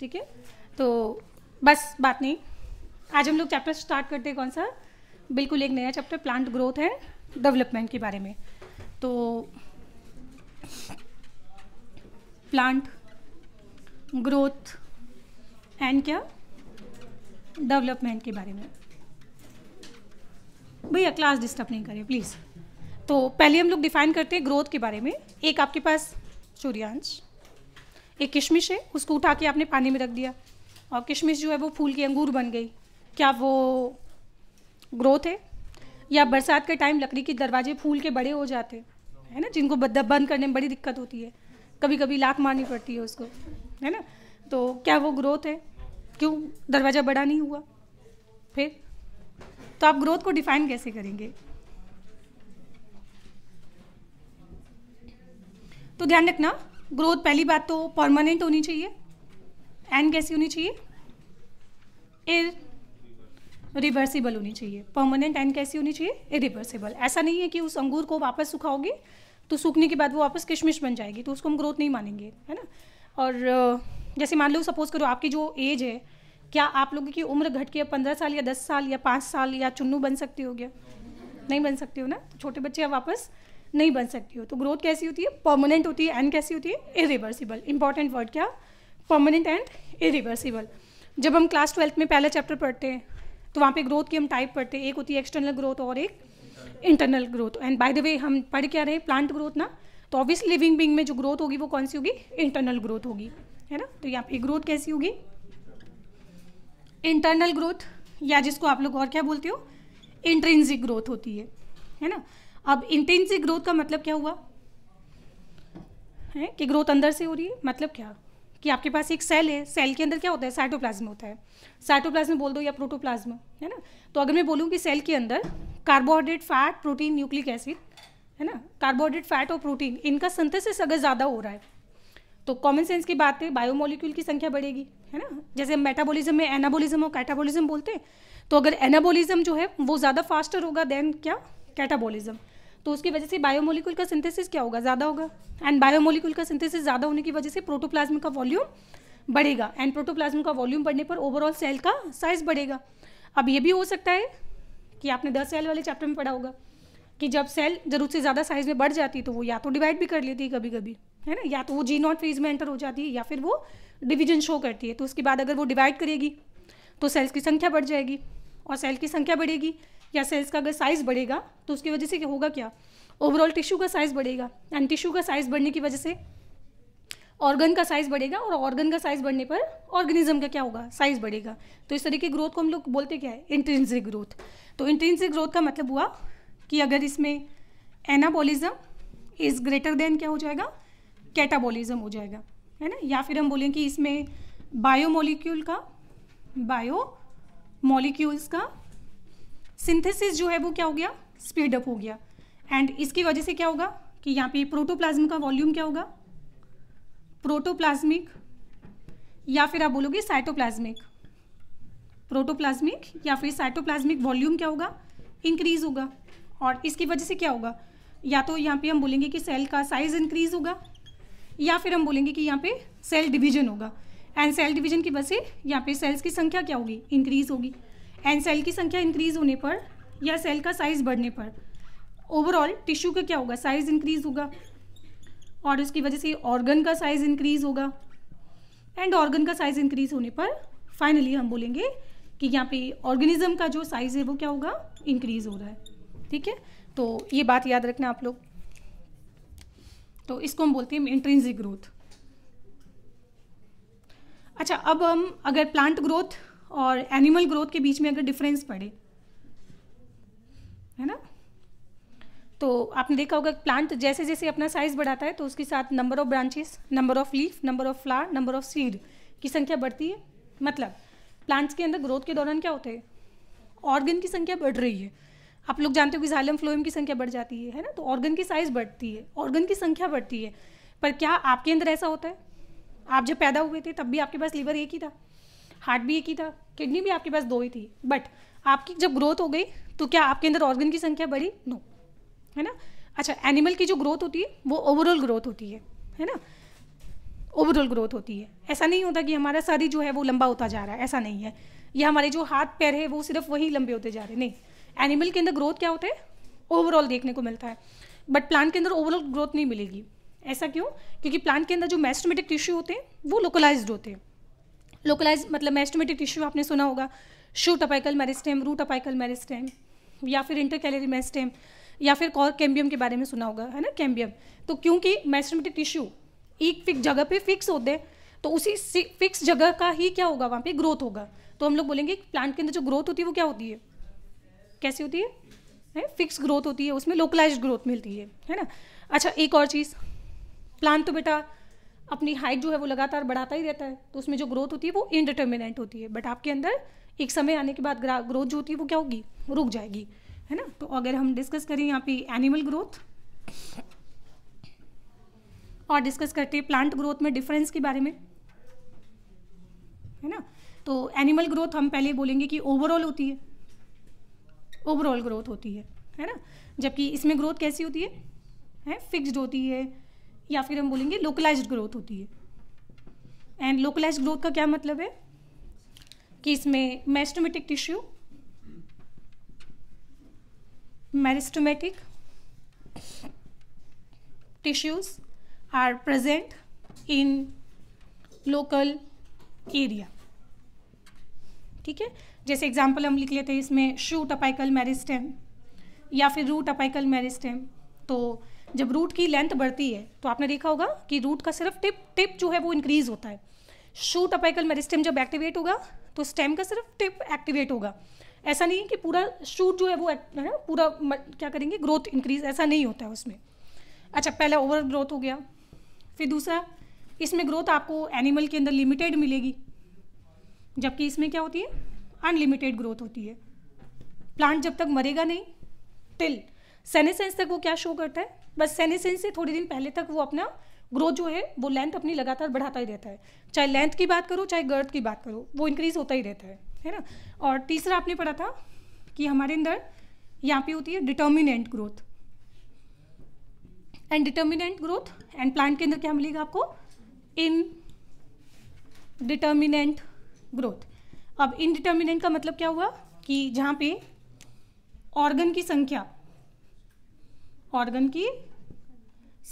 ठीक है तो बस बात नहीं आज हम लोग चैप्टर स्टार्ट करते हैं कौन सा बिल्कुल एक नया chapter plant growth and development के बारे में तो प्लांट ग्रोथ एंड क्या डेवलपमेंट के बारे में भैया क्लास डिस्टर्ब नहीं करें प्लीज़ तो पहले हम लोग डिफाइन करते हैं ग्रोथ के बारे में एक आपके पास सूर्यांश एक किशमिश है उसको उठा के आपने पानी में रख दिया और किशमिश जो है वो फूल की अंगूर बन गई क्या वो ग्रोथ है या बरसात के टाइम लकड़ी के दरवाजे फूल के बड़े हो जाते है ना जिनको बंद करने में बड़ी दिक्कत होती है कभी कभी लाख मारनी पड़ती है उसको है ना तो क्या वो ग्रोथ है क्यों दरवाज़ा बड़ा नहीं हुआ फिर तो आप ग्रोथ को डिफाइन कैसे करेंगे तो ध्यान रखना ग्रोथ पहली बात तो परमानेंट होनी चाहिए एंड कैसी होनी चाहिए इर रिवर्सिबल होनी चाहिए परमानेंट एंड कैसी होनी चाहिए इरिवर्सिबल ऐसा नहीं है कि उस अंगूर को वापस सुखाओगे तो सूखने के बाद वो वापस किशमिश बन जाएगी तो उसको हम ग्रोथ नहीं मानेंगे है ना और जैसे मान लो सपोज करो आपकी जो एज है क्या आप लोगों की उम्र घट के पंद्रह साल या दस साल या पाँच साल या चुन्नू बन सकती हो गया नहीं बन सकती हो ना छोटे बच्चे वापस नहीं बन सकती हो तो ग्रोथ कैसी होती है परमानेंट होती है एंड कैसी होती है इरिवर्सिबल इंपॉर्टेंट वर्ड क्या परमानेंट एंड इरिवर्सिबल जब हम क्लास ट्वेल्थ में पहला चैप्टर पढ़ते हैं तो वहाँ पे ग्रोथ की हम टाइप पढ़ते हैं एक होती है एक्सटर्नल ग्रोथ और एक internal growth and by the way हम पढ़ क्या रहे हैं प्लांट ग्रोथ ना तो ऑब्वियस लिविंग बींग में जो ग्रोथ होगी वो कौन सी होगी इंटरनल ग्रोथ होगी है ना तो यहाँ पे ग्रोथ कैसी होगी इंटरनल ग्रोथ या जिसको आप लोग और क्या बोलते हो इंट्रेंसिक ग्रोथ होती है है ना अब इंटेंसिव ग्रोथ का मतलब क्या हुआ है कि ग्रोथ अंदर से हो रही है मतलब क्या कि आपके पास एक सेल है सेल के अंदर क्या होता है साइटोप्लाज्म होता है साइटोप्लाज्म बोल दो या प्रोटोप्लाज्म है ना तो अगर मैं बोलूँ कि सेल के अंदर carbohydrate fat protein nucleic acid है ना कार्बोहाइड्रेट फैट और प्रोटीन इनका संतसिस अगर ज़्यादा हो रहा है तो कॉमन सेंस की बात है बायोमोलिक्यूल की संख्या बढ़ेगी है ना जैसे मेटाबोलिज्म में एनाबोलिज्म और कैटाबोलिज्म बोलते हैं तो अगर एनाबोलिज्म जो है वो ज़्यादा फास्टर होगा देन क्या कैटाबोलिज्म तो उसकी वजह से बायोमोलिकुल का सिंथेसिस क्या होगा ज़्यादा होगा एंड बायोमोलिकुल का सिंथेसिस ज़्यादा होने की वजह से प्रोटोप्लाज्म का वॉल्यूम बढ़ेगा एंड प्रोटोप्लाज्म का वॉल्यूम बढ़ने पर ओवरऑल सेल का साइज बढ़ेगा अब ये भी हो सकता है कि आपने दस सेल वाले चैप्टर में पढ़ा होगा कि जब सेल जरूरत से ज़्यादा साइज में बढ़ जाती है तो वो या तो डिवाइड भी कर लेती है कभी कभी है ना या तो वो जी नॉट फेज में एंटर हो जाती है या फिर वो डिवीजन शो करती है तो उसके बाद अगर वो डिवाइड करेगी तो सेल्स की संख्या बढ़ जाएगी और सेल की संख्या बढ़ेगी या सेल्स का अगर साइज़ बढ़ेगा तो उसकी वजह से क्या होगा क्या ओवरऑल टिश्यू का साइज़ बढ़ेगा एंड टिश्यू का साइज़ बढ़ने की वजह से ऑर्गन का साइज़ बढ़ेगा और ऑर्गन का साइज़ बढ़ने पर ऑर्गेनिज्म का क्या होगा साइज़ बढ़ेगा तो इस तरीके की ग्रोथ को हम लोग बोलते क्या है इंटेंसिक ग्रोथ तो इंटेंसिक ग्रोथ का मतलब हुआ कि अगर इसमें एनाबोलिज्म इज़ ग्रेटर देन क्या हो जाएगा कैटाबोलिज्म हो जाएगा है ना या फिर हम बोलें कि इसमें बायोमोलिक्यूल का बायो मोलिक्यूल्स का सिंथेसिस जो है वो क्या हो गया स्पीडअप हो गया एंड इसकी वजह से क्या होगा कि यहाँ पे प्रोटोप्लाज्म का वॉल्यूम क्या होगा प्रोटोप्लाज्मिक या फिर आप बोलोगे साइटोप्लाज्मिक प्रोटोप्लाज्मिक या फिर साइटोप्लाज्मिक वॉल्यूम क्या होगा इंक्रीज होगा और इसकी वजह से क्या होगा या तो यहाँ पे हम बोलेंगे कि सेल का साइज इंक्रीज होगा या फिर हम बोलेंगे कि यहाँ पे सेल डिवीजन होगा एंड सेल डिवीजन की वजह से यहाँ पे सेल्स की संख्या क्या होगी इंक्रीज होगी एंड सेल की संख्या इंक्रीज होने पर या सेल का साइज बढ़ने पर ओवरऑल टिश्यू का क्या होगा साइज इंक्रीज होगा और उसकी वजह से ऑर्गन का साइज इंक्रीज होगा एंड ऑर्गन का साइज इंक्रीज होने पर फाइनली हम बोलेंगे कि यहाँ पे ऑर्गेनिज्म का जो साइज है वो क्या होगा इंक्रीज हो रहा है ठीक है तो ये बात याद रखना आप लोग तो इसको हम बोलते हैं इंट्रेंसिक ग्रोथ अच्छा अब हम अगर प्लांट ग्रोथ और एनिमल ग्रोथ के बीच में अगर डिफरेंस पड़े है ना तो आपने देखा होगा प्लांट जैसे जैसे अपना साइज बढ़ाता है तो उसके साथ number of branches number of leaf number of flower number of seed की संख्या बढ़ती है मतलब प्लांट्स के अंदर ग्रोथ के दौरान क्या होते हैं ऑर्गन की संख्या बढ़ रही है आप लोग जानते हो कि जालम फ्लोएम की संख्या बढ़ जाती है है ना तो ऑर्गन की साइज बढ़ती है ऑर्गन की संख्या बढ़ती है पर क्या आपके अंदर ऐसा होता है आप जब पैदा हुए थे तब भी आपके पास लीवर एक ही था हार्ट भी एक ही था किडनी भी आपके पास दो ही थी बट आपकी जब ग्रोथ हो गई तो क्या आपके अंदर ऑर्गन की संख्या बढ़ी नो है ना अच्छा एनिमल की जो ग्रोथ होती है वो ओवरऑल ग्रोथ होती है है ना ओवरऑल ग्रोथ होती है ऐसा नहीं होता कि हमारा शरीर जो है वो लंबा होता जा रहा है ऐसा नहीं है या हमारे जो हाथ पैर है वो सिर्फ वही लंबे होते जा रहे हैं नहीं एनिमल के अंदर ग्रोथ क्या होता है ओवरऑल देखने को मिलता है बट प्लांट के अंदर ओवरऑल ग्रोथ नहीं मिलेगी ऐसा क्यों क्योंकि प्लांट के अंदर जो मैस्टोमेटिक टिश्यू होते हैं वो लोकलाइज्ड होते हैं लोकलाइज मतलब मेस्टोमेटिक टिश्यू आपने सुना होगा shoot apical meristem root apical meristem या फिर इंटर कैलरी मेरिस्टेम या फिर कॉर कैम्बियम के बारे में सुना होगा है ना कैम्बियम तो क्योंकि मेस्टोमेटिक टिश्यू एक फिक्स जगह पे फिक्स होते हैं तो उसी फिक्स जगह का ही क्या होगा वहाँ पे ग्रोथ होगा तो हम लोग बोलेंगे प्लांट के अंदर जो ग्रोथ होती है वो क्या होती है कैसी होती है है फिक्स ग्रोथ होती है उसमें लोकलाइज ग्रोथ मिलती है है ना अच्छा एक और चीज़ प्लांट तो बेटा अपनी हाइट जो है वो लगातार बढ़ाता ही रहता है तो उसमें जो ग्रोथ होती है वो इनडिटर्मिनेंट होती है बट आपके अंदर एक समय आने के बाद ग्रोथ जो होती है वो क्या होगी रुक जाएगी है ना तो अगर हम डिस्कस करें यहाँ पे एनिमल ग्रोथ और डिस्कस करते हैं प्लांट ग्रोथ में डिफरेंस के बारे में है ना तो एनिमल ग्रोथ हम पहले बोलेंगे कि ओवरऑल होती है ओवरऑल ग्रोथ होती है है ना जबकि इसमें ग्रोथ कैसी होती है है फिक्स्ड होती है या फिर हम बोलेंगे लोकलाइज ग्रोथ होती है एंड लोकलाइज ग्रोथ का क्या मतलब है कि इसमें meristematic tissue meristematic tissues are present in local area ठीक है जैसे एग्जाम्पल हम लिख लेते हैं इसमें शूट अपाइकल मैरिस्टेम या फिर रूट अपाइकल मैरिस्टेम तो जब रूट की लेंथ बढ़ती है तो आपने देखा होगा कि रूट का सिर्फ टिप टिप जो है वो इंक्रीज होता है शूट अपाइकल मेरिस्टेम जब एक्टिवेट होगा तो स्टेम का सिर्फ टिप एक्टिवेट होगा ऐसा नहीं है कि पूरा शूट जो है वो है ना पूरा क्या करेंगे ग्रोथ इंक्रीज ऐसा नहीं होता है उसमें अच्छा पहला ओवर ग्रोथ हो गया फिर दूसरा इसमें ग्रोथ आपको एनिमल के अंदर लिमिटेड मिलेगी जबकि इसमें क्या होती है अनलिमिटेड ग्रोथ होती है प्लांट जब तक मरेगा नहीं टिल सेनेसेंस तक वो क्या शो करता है बस सेनेसेंस से थोड़ी दिन पहले तक वो अपना ग्रोथ जो है वो लेंथ अपनी लगातार बढ़ाता ही रहता है चाहे लेंथ की बात करो चाहे गर्थ की बात करो वो इंक्रीज होता ही रहता है है ना और तीसरा आपने पढ़ा था कि हमारे अंदर यहाँ पे होती है determinate growth and determinate growth and plant के अंदर क्या मिलेगा आपको इन डिटर्मिनेंट ग्रोथ अब इनडिटर्मिनेंट का मतलब क्या हुआ कि जहाँ पे ऑर्गन की संख्या ऑर्गन की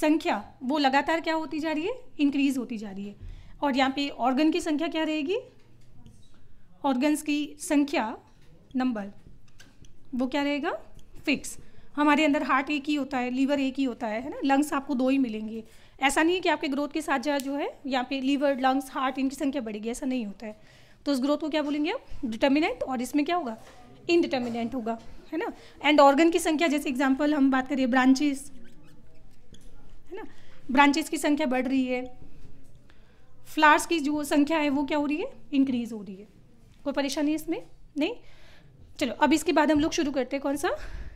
संख्या वो लगातार क्या होती जा रही है इंक्रीज होती जा रही है और यहाँ पे ऑर्गन की संख्या क्या रहेगी ऑर्गन्स की संख्या नंबर वो क्या रहेगा फिक्स हमारे अंदर हार्ट एक ही होता है लीवर एक ही होता है है ना लंग्स आपको दो ही मिलेंगे ऐसा नहीं है कि आपके ग्रोथ के साथ जहाँ जो है यहाँ पे लीवर लंग्स हार्ट इनकी संख्या बढ़ेगी ऐसा नहीं होता है तो उस ग्रोथ को क्या बोलेंगे आप डिटर्मिनेंट और इसमें क्या होगा इनडिटर्मिनेंट होगा है ना एंड ऑर्गन की संख्या जैसे एग्जाम्पल हम बात करिए ब्रांचेस है ना ब्रांचेस की संख्या बढ़ रही है फ्लावर्स की जो संख्या है वो क्या हो रही है इंक्रीज हो रही है कोई परेशानी इसमें नहीं चलो अब इसके बाद हम लोग शुरू करते हैं कौन सा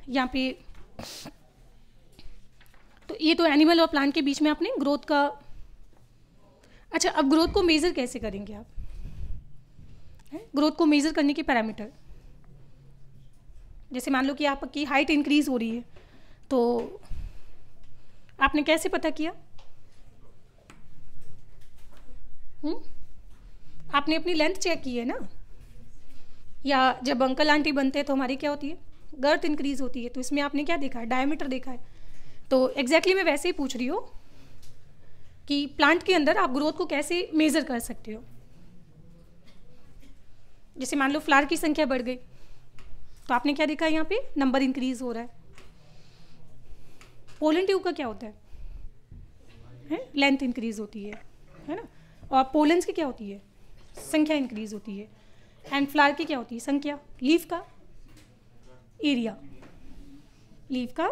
यहाँ पे तो ये तो एनिमल और प्लांट के बीच में आपने ग्रोथ का अच्छा अब ग्रोथ को मेज़र कैसे करेंगे आप ग्रोथ को मेज़र करने के पैरामीटर जैसे मान लो कि आपकी हाइट इंक्रीज़ हो रही है तो आपने कैसे पता किया हुँ? आपने अपनी लेंथ चेक की है ना या जब अंकल आंटी बनते हैं तो हमारी क्या होती है गर्थ इंक्रीज़ होती है तो इसमें आपने क्या देखा है डायमीटर देखा है तो एग्जैक्टली exactly मैं वैसे ही पूछ रही हूँ कि प्लांट के अंदर आप ग्रोथ को कैसे मेज़र कर सकते हो जैसे मान लो फ्लावर की संख्या बढ़ गई तो आपने क्या देखा यहाँ पे नंबर इंक्रीज हो रहा है पोलन ट्यूब का क्या होता है, लेंथ इंक्रीज होती है है ना और पोलन्स की क्या होती है संख्या इंक्रीज होती है एंड फ्लावर की क्या होती है संख्या लीफ का एरिया लीफ का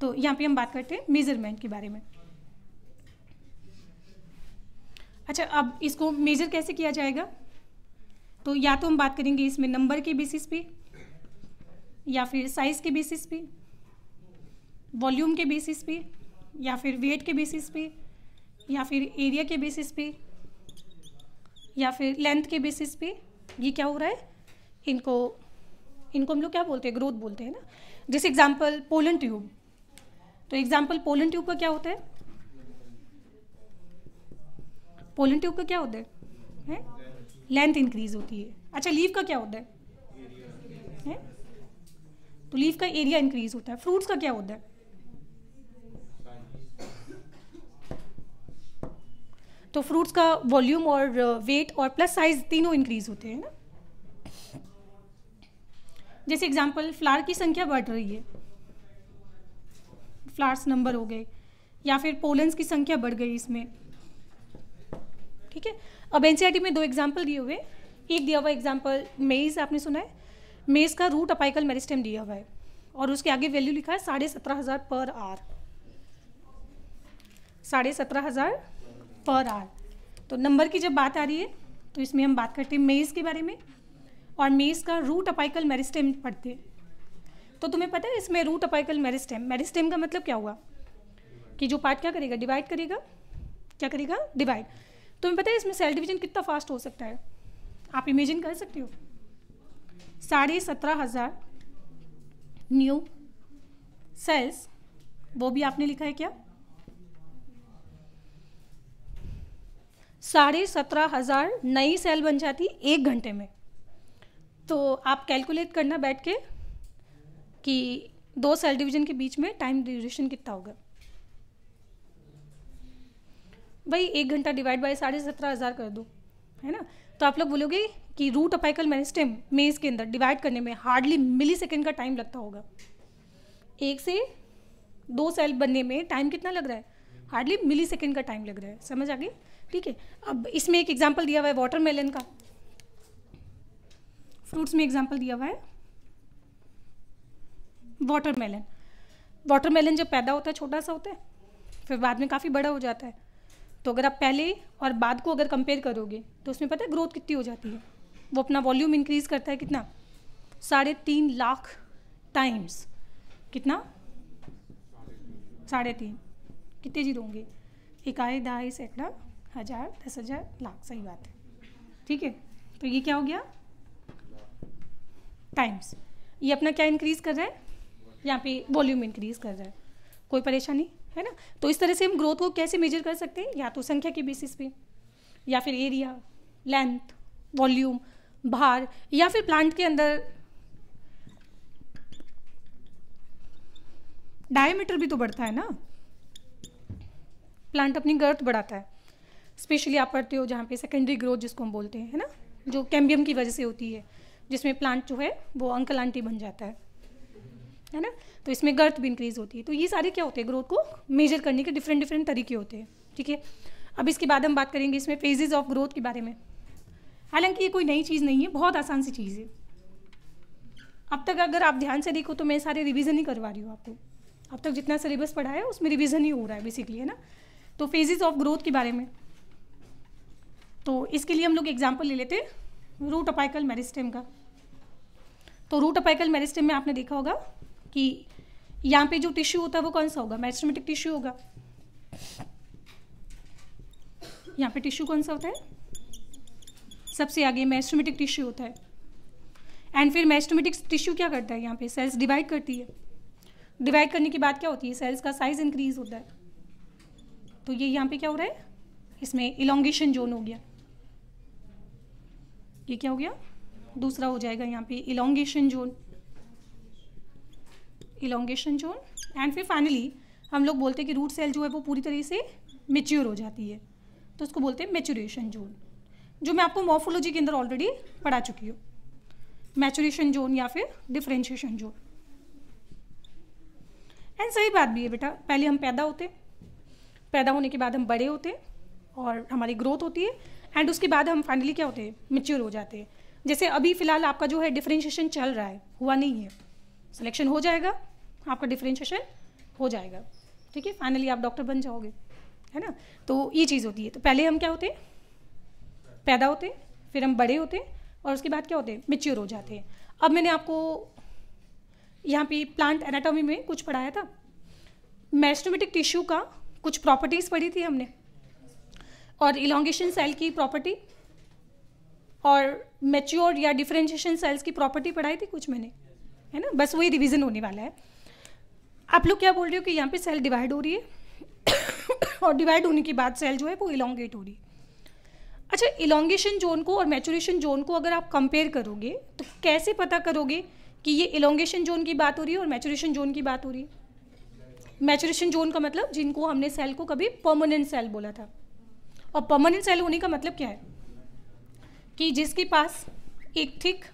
तो यहाँ पे हम बात करते हैं मेजरमेंट के बारे में अच्छा अब इसको मेजर कैसे किया जाएगा तो या तो हम बात करेंगे इसमें नंबर के बेसिस पे या फिर साइज़ के बेसिस पे वॉल्यूम के बेसिस पे या फिर वेट के बेसिस पे या फिर एरिया के बेसिस पे या फिर लेंथ के बेसिस पे ये क्या हो रहा है इनको इनको हम लोग क्या बोलते हैं ग्रोथ बोलते हैं ना जैसे एग्जाम्पल पोलन ट्यूब तो एग्जाम्पल पोलन ट्यूब का क्या होता है पोलन ट्यूब का क्या होता है, है? लेंथ इंक्रीज होती है अच्छा लीव का क्या होता है, तो लीव का एरिया इंक्रीज होता है फ्रूट्स का क्या होता है तो फ्रूट्स का वॉल्यूम और वेट और प्लस साइज तीनों इंक्रीज होते हैं ना जैसे एग्जांपल फ्लावर की संख्या बढ़ रही है फ्लावर्स नंबर हो गए या फिर पोलेंस की संख्या बढ़ गई इसमें ठीक है अब एन e में दो एग्जाम्पल दिए हुए एक दिया हुआ एग्जाम्पल मेज़ आपने सुना है मेज़ का रूट अपाइकल मेरिस्टेम दिया हुआ है और उसके आगे वैल्यू लिखा है साढ़े सत्रह हज़ार पर आर साढ़े सत्रह हज़ार पर आर तो नंबर की जब बात आ रही है तो इसमें हम बात करते हैं मेज़ के बारे में और मेज़ का रूट अपाइकल मेरिस्टेम पढ़ते तो तुम्हें पता है इसमें रूट अपाइकल मेरिस्टेम मेरिस्टेम का मतलब क्या हुआ कि जो पार्ट क्या करेगा डिवाइड करेगा क्या करेगा डिवाइड तुम्हें तो पता है इसमें सेल डिवीजन कितना फास्ट हो सकता है आप इमेजिन कर सकते हो साढ़े सत्रह हज़ार न्यू सेल्स वो भी आपने लिखा है क्या साढ़े सत्रह हज़ार नई सेल बन जाती एक घंटे में तो आप कैलकुलेट करना बैठ के कि दो सेल डिवीजन के बीच में टाइम ड्यूरेशन कितना होगा भाई एक घंटा डिवाइड बाई साढ़े सत्रह हज़ार कर दो है ना तो आप लोग बोलोगे कि रूट अपाइकल मेरिस्टेम मेज के अंदर डिवाइड करने में हार्डली मिली सेकेंड का टाइम लगता होगा एक से दो सेल बनने में टाइम कितना लग रहा है हार्डली मिली सेकेंड का टाइम लग रहा है समझ आ गई ठीक है अब इसमें एक एग्जाम्पल दिया हुआ है वाटर मेलन का फ्रूट्स में एग्जाम्पल दिया हुआ है वाटर वाटर वाटरमेलन जब पैदा होता है छोटा सा होता है फिर बाद में काफ़ी बड़ा हो जाता है तो अगर आप पहले और बाद को अगर कंपेयर करोगे तो उसमें पता है ग्रोथ कितनी हो जाती है वो अपना वॉल्यूम इंक्रीज़ करता है कितना साढ़े तीन लाख टाइम्स कितना साढ़े तीन कितने जीरो होंगे इकाई ढाई सैकड़ा हज़ार दस हज़ार लाख सही बात है ठीक है तो ये क्या हो गया टाइम्स ये अपना क्या इंक्रीज़ कर रहा है यहाँ पे वॉल्यूम इंक्रीज़ कर रहा है कोई परेशानी है ना तो इस तरह से हम ग्रोथ को कैसे मेजर कर सकते हैं या तो संख्या के बेसिस पे या फिर एरिया लेंथ वॉल्यूम भार या फिर प्लांट के अंदर डायमीटर भी तो बढ़ता है ना प्लांट अपनी गर्थ बढ़ाता है स्पेशली आप पढ़ते हो जहाँ पे सेकेंडरी ग्रोथ जिसको हम बोलते हैं है ना जो कैम्बियम की वजह से होती है जिसमें प्लांट जो है वो अंकल आंटी बन जाता है है ना तो इसमें गर्थ भी इंक्रीज होती है तो ये सारे क्या होते हैं ग्रोथ को मेजर करने के डिफरेंट डिफरेंट तरीके होते हैं ठीक है अब इसके बाद हम बात करेंगे इसमें फेजेज ऑफ ग्रोथ के बारे में हालांकि ये कोई नई चीज़ नहीं है बहुत आसान सी चीज़ है अब तक अगर आप ध्यान से देखो तो मैं सारे रिविज़न ही करवा रही हूँ आपको अब तक जितना सिलेबस पढ़ा है उसमें रिविज़न ही हो रहा है बेसिकली है ना तो फेजेज ऑफ ग्रोथ के बारे में तो इसके लिए हम लोग एग्जाम्पल ले लेते हैं रूट अपाइकल मेरिस्टेम का तो रूट अपाइकल मेरिस्टेम में आपने देखा होगा कि यहाँ पे जो टिश्यू होता है वो कौन सा होगा मैस्टोमेटिक टिश्यू होगा यहाँ पे टिश्यू कौन सा होता है सबसे आगे मैस्टोमेटिक टिश्यू होता है एंड फिर मैस्टोमेटिक टिश्यू क्या करता है यहाँ पे सेल्स डिवाइड करती है डिवाइड करने के बाद क्या होती है सेल्स का साइज इंक्रीज होता है तो ये यहाँ पे क्या हो रहा है इसमें इलोंगेशन जोन हो गया ये क्या हो गया दूसरा हो जाएगा यहाँ पे elongation zone elongation zone and फिर फाइनली हम लोग बोलते हैं कि रूट सेल जो है वो पूरी तरह से मेच्योर हो जाती है तो उसको बोलते हैं मेच्योरेशन जोन जो मैं आपको मॉर्फोलॉजी के अंदर ऑलरेडी पढ़ा चुकी हूँ मैचुरेशन जोन या फिर डिफ्रेंशिएशन जोन एंड सही बात भी है बेटा पहले हम पैदा होते पैदा होने के बाद हम बड़े होते और हमारी ग्रोथ होती है एंड उसके बाद हम फाइनली क्या होते हैं मेच्योर हो जाते हैं जैसे अभी फ़िलहाल आपका जो है डिफ्रेंशिएशन चल रहा है हुआ नहीं है सिलेक्शन हो जाएगा आपका डिफ्रेंशिएशन हो जाएगा ठीक है फाइनली आप डॉक्टर बन जाओगे है ना तो ये चीज़ होती है तो पहले हम क्या होते हैं पैदा होते हैं फिर हम बड़े होते हैं और उसके बाद क्या होते हैं मेच्योर हो जाते हैं अब मैंने आपको यहाँ पे प्लांट एनाटॉमी में कुछ पढ़ाया था मैस्टोमेटिक टिश्यू का कुछ प्रॉपर्टीज़ पढ़ी थी हमने और इलोंगेशन सेल की प्रॉपर्टी और मेच्योर या डिफ्रेंशिएशन सेल्स की प्रॉपर्टी पढ़ाई थी कुछ मैंने है ना बस वही रिविज़न होने वाला है आप लोग क्या बोल रहे हो कि यहाँ पे सेल डिवाइड हो रही है और डिवाइड होने के बाद सेल जो है वो इलोंगेट हो रही है अच्छा इलोंगेशन जोन को और मैचुरेशन जोन को अगर आप कंपेयर करोगे तो कैसे पता करोगे कि ये इलोंगेशन जोन की बात हो रही है और मैचुरेशन जोन की बात हो रही है मैचुरेशन जोन का मतलब जिनको हमने सेल को कभी परमानेंट सेल बोला था और परमानेंट सेल होने का मतलब क्या है कि जिसके पास एक थिक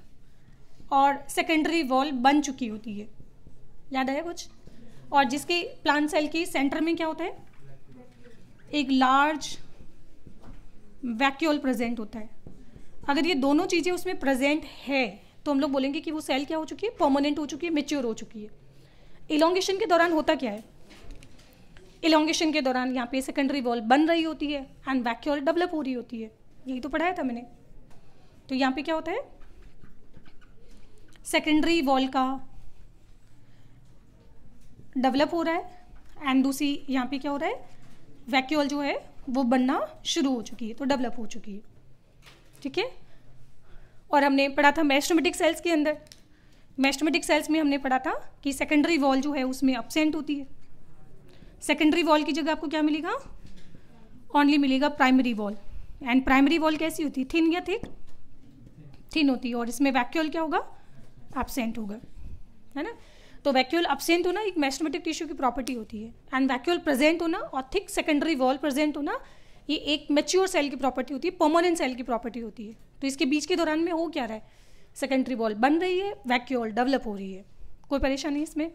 और सेकेंडरी वॉल बन चुकी होती है याद आया कुछ और जिसके प्लांट सेल के सेंटर में क्या होता है एक लार्ज वैक्यूल प्रेजेंट होता है अगर ये दोनों चीज़ें उसमें प्रेजेंट है तो हम लोग बोलेंगे कि वो सेल क्या हो चुकी है परमानेंट हो चुकी है मेच्योर हो चुकी है इलोंगेशन के दौरान होता क्या है इलोंगेशन के दौरान यहाँ पे सेकेंडरी वॉल बन रही होती है एंड वैक्यूल डेवलप हो रही होती है यही तो पढ़ाया था मैंने तो यहाँ पे क्या होता है सेकेंडरी वॉल का डेवलप हो रहा है एंड दूसरी यहाँ पे क्या हो रहा है वैक्यूल जो है वो बनना शुरू हो चुकी है तो डेवलप हो चुकी है ठीक है और हमने पढ़ा था मैस्टोमेटिक सेल्स के अंदर मैस्टोमेटिक सेल्स में हमने पढ़ा था कि सेकेंडरी वॉल जो है उसमें अपसेंट होती है सेकेंडरी वॉल की जगह आपको क्या मिलेगा ओनली मिलेगा primary wall and primary wall कैसी होती है थिन या थिक थिन होती है और इसमें वैक्यूल क्या होगा एबसेंट होगा है ना तो वैक्यूल अपसेंट होना एक मैस्टोमेटिक टिश्यू की प्रॉपर्टी होती है एंड वैक्यूल प्रेजेंट होना और थिक सेकेंडरी वॉल प्रेजेंट होना ये एक मेच्योर सेल की प्रॉपर्टी होती है परमानेंट सेल की प्रॉपर्टी होती है तो इसके बीच के दौरान में हो क्या रहा है सेकेंडरी वॉल बन रही है वैक्यूल डेवलप हो रही है कोई परेशानी इसमें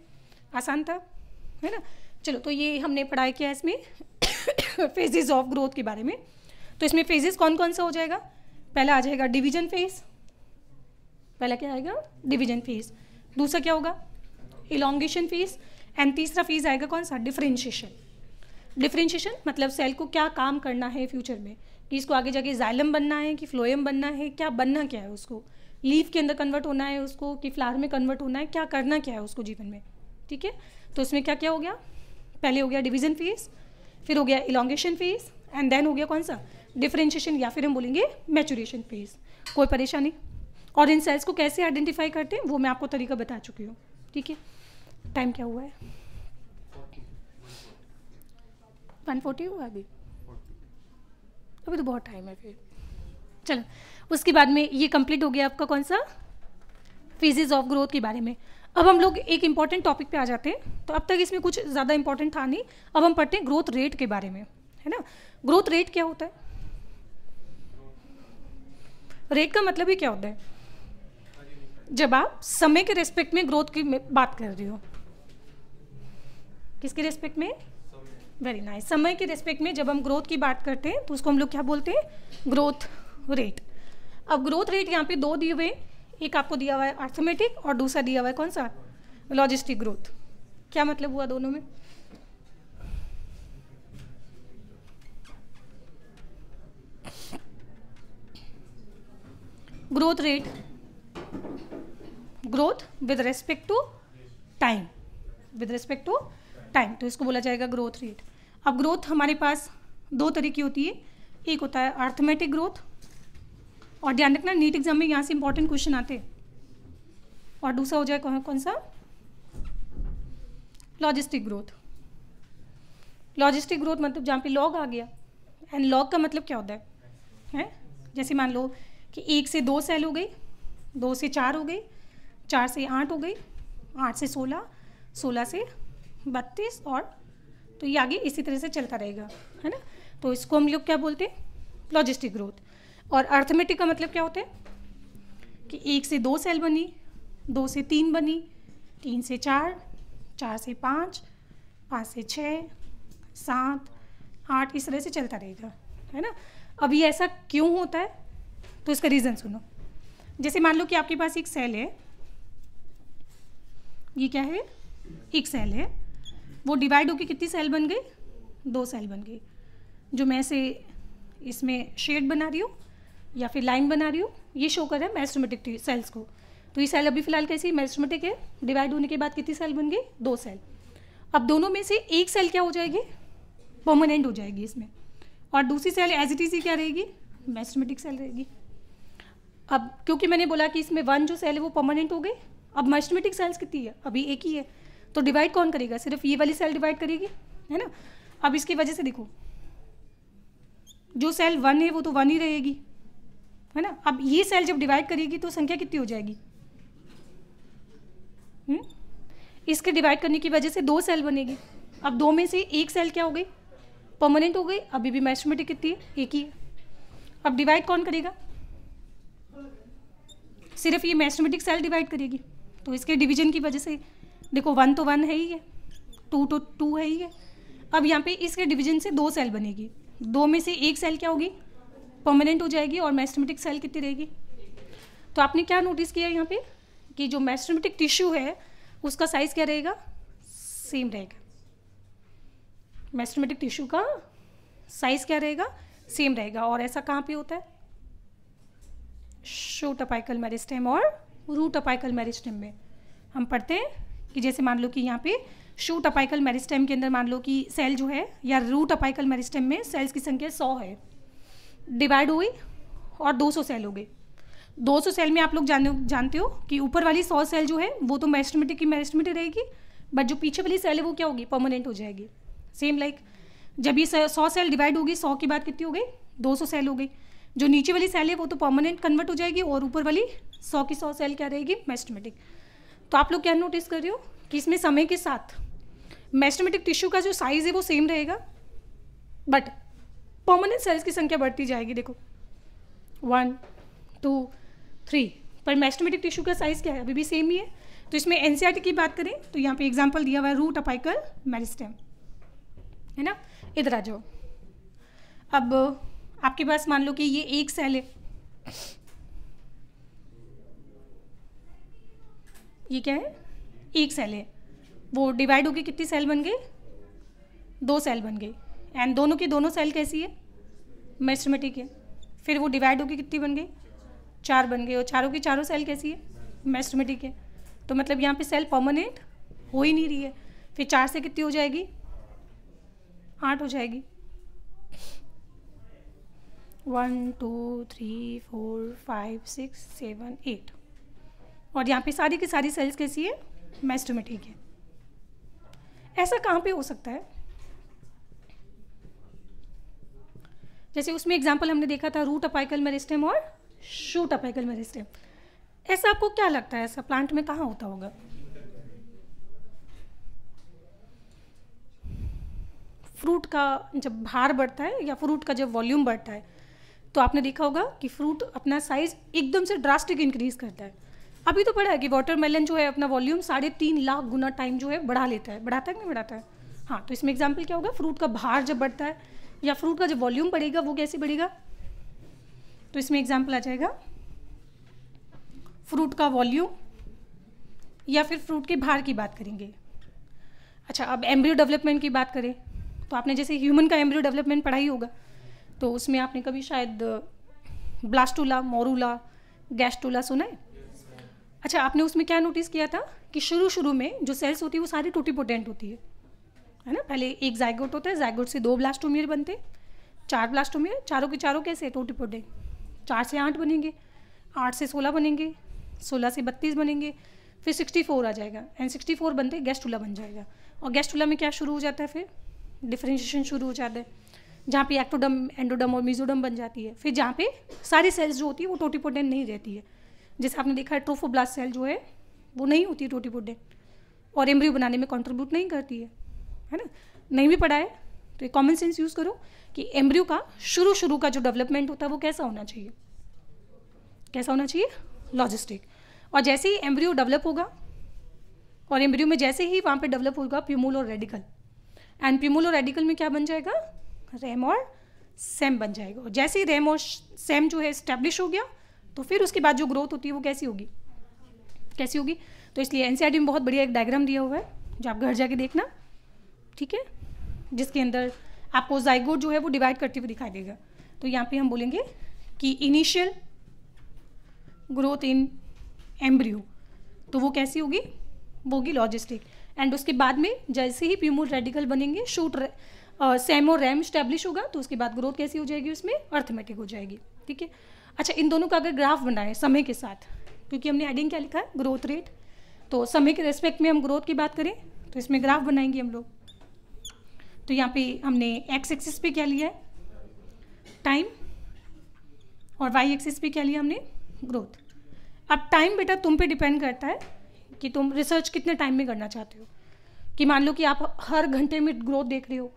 आसान था है ना चलो तो ये हमने पढ़ाई किया इसमें फेजेज ऑफ ग्रोथ के बारे में तो इसमें फेजेस कौन कौन सा हो जाएगा पहला आ जाएगा डिवीजन फेज पहला क्या आएगा डिवीजन फेज दूसरा क्या होगा इलांगेशन फेज एंड तीसरा फेज आएगा कौन सा डिफ्रेंशिएशन डिफ्रेंशिएशन मतलब सेल को क्या काम करना है फ्यूचर में कि इसको आगे जाके जाइलम बनना है कि फ्लोएम बनना है क्या बनना क्या है उसको लीफ के अंदर कन्वर्ट होना है उसको कि फ्लावर में कन्वर्ट होना है क्या करना क्या है उसको जीवन में ठीक है तो उसमें क्या क्या हो गया पहले हो गया डिवीजन फेज फिर हो गया इलांगेशन फेज एंड देन हो गया कौन सा डिफ्रेंशिएशन या फिर हम बोलेंगे मैचुरेशन फेज कोई परेशानी और इन सेल्स को कैसे आइडेंटिफाई करते हैं वो मैं आपको तरीका बता चुकी हूँ ठीक है टाइम क्या हुआ है वन फोर्टी हुआ अभी अभी तो बहुत टाइम है फिर चलो उसके बाद में ये कंप्लीट हो गया आपका कौन सा फेजेज ऑफ ग्रोथ के बारे में अब हम लोग एक इम्पॉर्टेंट टॉपिक पे आ जाते हैं तो अब तक इसमें कुछ ज़्यादा इंपॉर्टेंट था नहीं अब हम पढ़ते हैं ग्रोथ रेट के बारे में है ना ग्रोथ रेट क्या होता है रेट का मतलब ही क्या होता है जब आप समय के रेस्पेक्ट में ग्रोथ की बात कर रही हो किसके रेस्पेक्ट में वेरी नाइस समय के रेस्पेक्ट में जब हम ग्रोथ की बात करते हैं तो उसको हम लोग क्या बोलते हैं ग्रोथ रेट अब ग्रोथ रेट यहाँ पे दो दिए हुए एक आपको दिया हुआ है आर्थमेटिक और दूसरा दिया हुआ है कौन सा लॉजिस्टिक ग्रोथ क्या मतलब हुआ दोनों में growth rate growth with respect to time with respect to time तो इसको बोला जाएगा ग्रोथ रेट अब ग्रोथ हमारे पास दो तरह की होती है एक होता है अर्थमेटिक ग्रोथ और ध्यान रखना नीट एग्जाम में यहाँ से इंपॉर्टेंट क्वेश्चन आते हैं और दूसरा हो जाए कौन कौन सा लॉजिस्टिक ग्रोथ लॉजिस्टिक ग्रोथ मतलब जहाँ पे लॉग आ गया एंड लॉग का मतलब क्या होता है हैं जैसे मान लो कि एक से दो सेल हो गई दो से चार हो गई चार से आठ हो गई आठ से सोलह सोलह से बत्तीस और तो ये आगे इसी तरह से चलता रहेगा है ना तो इसको हम लोग क्या बोलते हैं लॉजिस्टिक ग्रोथ और अर्थमेटिक का मतलब क्या होता है कि एक से दो सेल बनी दो से तीन बनी तीन से चार चार से पाँच पाँच से छः सात आठ इस तरह से चलता रहेगा है ना अब ये ऐसा क्यों होता है तो इसका रीज़न सुनो जैसे मान लो कि आपके पास एक सेल है ये क्या है एक सेल है वो डिवाइड होकर कितनी सेल बन गई दो सेल बन गई जो मैं से इसमें शेड बना रही हूँ या फिर लाइन बना रही हूँ ये शो कर रहा है मैस्टोमेटिक सेल्स को तो ये सेल अभी फिलहाल कैसी मैस्टोमेटिक है डिवाइड होने के बाद कितनी सेल बन गई दो सेल अब दोनों में से एक सेल क्या हो जाएगी परमानेंट हो जाएगी इसमें और दूसरी सेल एज इट इज क्या रहेगी मैस्टोमेटिक सेल रहेगी अब क्योंकि मैंने बोला कि इसमें वन जो सेल है वो परमानेंट हो गई अब मैस्टोमेटिक सेल्स कितनी है अभी एक ही है तो डिवाइड कौन करेगा सिर्फ ये वाली सेल डिवाइड करेगी है ना अब इसकी वजह से देखो जो सेल वन है वो तो वन ही रहेगी है ना अब ये सेल जब डिवाइड करेगी तो संख्या कितनी हो जाएगी हुँ? हम्म? इसके डिवाइड करने की वजह से दो सेल बनेगी अब दो में से एक सेल क्या हो गई परमानेंट हो गई अभी भी मैथमेटिक कितनी है एक ही है अब डिवाइड कौन करेगा सिर्फ ये मैथमेटिक सेल डिवाइड करेगी तो इसके डिवीजन की वजह से देखो वन तो वन है ही है टू तो टू है ही है अब यहाँ पे इसके डिवीजन से दो सेल बनेगी दो में से एक सेल क्या होगी परमानेंट हो जाएगी और मैस्टमेटिक सेल कितनी रहेगी तो आपने क्या नोटिस किया यहाँ पे कि जो मैस्टमेटिक टिश्यू है उसका साइज़ क्या रहेगा सेम रहेगा मैस्टमेटिक टिश्यू का साइज़ क्या रहेगा सेम रहेगा और ऐसा कहाँ पे होता है शोट अपाइकल मैरिस्टेम और रूट अपाइकल मैरिस्टेम में हम पढ़ते हैं कि जैसे मान लो कि यहाँ पे शूट अपाइकल मेरिस्टेम के अंदर मान लो कि सेल जो है या रूट अपाइकल मेरिस्टेम में सेल्स की संख्या सौ है डिवाइड हुई और दो सौ सेल हो गए दो सौ सेल में आप लोग जान जानते हो कि ऊपर वाली सौ सेल जो है वो तो मेरिस्टमेटिक की मेरिस्टमेटिक रहेगी बट जो पीछे वाली सेल है वो क्या होगी परमानेंट हो जाएगी सेम लाइक जब ये सौ सेल डिवाइड होगी सौ की बात कितनी हो गई दो सौ सेल हो गई जो नीचे वाली सेल है वो तो परमानेंट कन्वर्ट हो जाएगी और ऊपर वाली सौ की सौ सेल क्या रहेगी मेरिस्टमेटिक तो आप लोग क्या नोटिस कर रहे हो कि इसमें समय के साथ मैस्टोमेटिक टिश्यू का जो साइज है वो सेम रहेगा बट परमानेंट सेल्स की संख्या बढ़ती जाएगी देखो वन टू थ्री पर मैस्टोमेटिक टिश्यू का साइज क्या है अभी भी सेम ही है तो इसमें एनसीआरटी e की बात करें तो यहाँ पे एग्जाम्पल दिया हुआ है रूट अपाइकल मेरिस्टेम है ना इधर आ जाओ अब आपके पास मान लो कि ये एक सेल है ये क्या है एक सेल है वो डिवाइड होकर कितनी सेल बन गई दो सेल बन गई एंड दोनों की दोनों सेल कैसी है मैथमेटिक है फिर वो डिवाइड होकर कितनी बन गई चार बन गई और चारों की चारों सेल कैसी है मैथमेटिक है तो मतलब यहाँ पे सेल परमानेंट हो ही नहीं रही है फिर चार से कितनी हो जाएगी आठ हो जाएगी one two three four five six seven eight और यहाँ पे सारी की सारी सेल्स कैसी है मैस्टोमेटिक है ऐसा कहाँ पे हो सकता है जैसे उसमें एग्जाम्पल हमने देखा था रूट अपाइकल मेरिस्टेम और शूट अपाइकल मेरिस्टेम ऐसा आपको क्या लगता है ऐसा प्लांट में कहाँ होता होगा फ्रूट का जब भार बढ़ता है या फ्रूट का जब वॉल्यूम बढ़ता है तो आपने देखा होगा कि फ्रूट अपना साइज एकदम से ड्रास्टिक इंक्रीज करता है अभी तो बढ़ा है कि वाटरमेलन जो है अपना वॉल्यूम साढ़े तीन लाख गुना टाइम जो है बढ़ा लेता है बढ़ाता है नहीं बढ़ाता है हाँ तो इसमें एग्जाम्पल क्या होगा फ्रूट का भार जब बढ़ता है या फ्रूट का जब वॉल्यूम बढ़ेगा वो कैसे बढ़ेगा तो इसमें एग्जाम्पल आ जाएगा फ्रूट का वॉल्यूम या फिर फ्रूट के भार की बात करेंगे अच्छा अब एम्ब्रियो डेवलपमेंट की बात करें तो आपने जैसे ह्यूमन का एम्ब्रियो डेवलपमेंट पढ़ा ही होगा तो उसमें आपने कभी शायद ब्लास्टूला मोरूला गैस्टूला सुना है अच्छा आपने उसमें क्या नोटिस किया था कि शुरू शुरू में जो सेल्स होती है वो सारी पोटेंट होती है है ना पहले एक जैगोट होता है जैगोट से दो ब्लास्टोमियर बनते चार ब्लास्टोमियर चारों के चारों कैसे पोटेंट चार से आठ बनेंगे आठ से सोलह बनेंगे सोलह से बत्तीस बनेंगे फिर सिक्सटी फोर आ जाएगा एंड सिक्सटी फोर बनते गैस्टूला बन जाएगा और गैस्टूला में क्या शुरू हो जाता है फिर डिफ्रेंशिएशन शुरू हो जाता है जहाँ पे एक्टोडम एंडोडम और मिजोडम बन जाती है फिर जहाँ पे सारी सेल्स जो होती है वो टोटीपोटेंट नहीं रहती है जैसे आपने देखा है ट्रोफोब्लास्ट सेल जो है वो नहीं होती बुड्ढे और एम्ब्रियो बनाने में कंट्रीब्यूट नहीं करती है है ना नहीं भी पढ़ा है तो एक कॉमन सेंस यूज़ करो कि एम्ब्रियो का शुरू शुरू का जो डेवलपमेंट होता है वो कैसा होना चाहिए कैसा होना चाहिए लॉजिस्टिक और जैसे ही एम्ब्रियो डेवलप होगा और एम्ब्रियो में जैसे ही वहाँ पे डेवलप होगा प्यूमूल और रेडिकल एंड प्यूमूल और रेडिकल में क्या बन जाएगा रैम और सेम बन जाएगा और जैसे ही रैम और सेम जो है स्टैब्लिश हो गया तो फिर उसके बाद जो ग्रोथ होती है वो कैसी होगी कैसी होगी तो इसलिए एन e में बहुत बढ़िया एक डायग्राम दिया हुआ है जो आप घर जाके देखना ठीक है जिसके अंदर आपको जाइगोड जो है वो डिवाइड करते हुए दिखाई देगा तो यहाँ पे हम बोलेंगे कि इनिशियल ग्रोथ इन एम्ब्रियो तो वो कैसी होगी वो होगी लॉजिस्टिक एंड उसके बाद में जैसे ही प्यूमोल रेडिकल बनेंगे शूट सेम uh, और रैम स्टैब्लिश होगा तो उसके बाद ग्रोथ कैसी हो जाएगी उसमें अर्थमेटिक हो जाएगी ठीक है अच्छा इन दोनों का अगर ग्राफ बनाए समय के साथ क्योंकि हमने एडिंग क्या लिखा है ग्रोथ रेट तो समय के रेस्पेक्ट में हम ग्रोथ की बात करें तो इसमें ग्राफ बनाएंगे हम लोग तो यहाँ पे हमने एक्स एक्सिस पे क्या लिया है टाइम और वाई एक्सिस पे क्या लिया हमने ग्रोथ अब टाइम बेटा तुम पे डिपेंड करता है कि तुम रिसर्च कितने टाइम में करना चाहते हो कि मान लो कि आप हर घंटे में ग्रोथ देख रहे हो